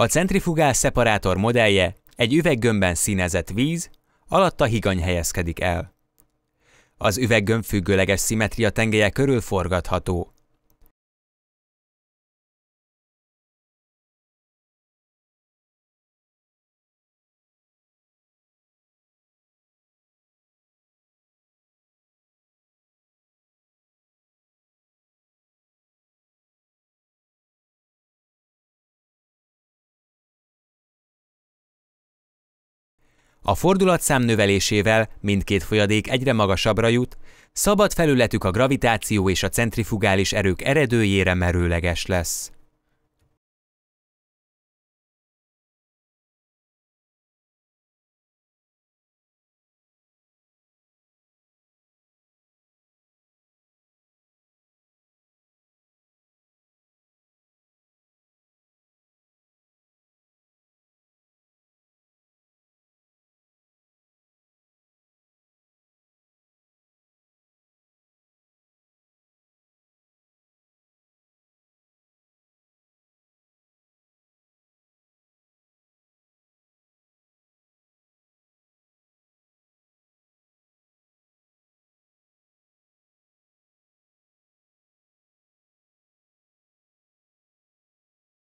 A centrifugál szeparátor modellje egy üveggömbben színezett víz, alatta higany helyezkedik el. Az üveggömb függőleges szimetria tengelye körül forgatható, A fordulatszám növelésével mindkét folyadék egyre magasabbra jut, szabad felületük a gravitáció és a centrifugális erők eredőjére merőleges lesz.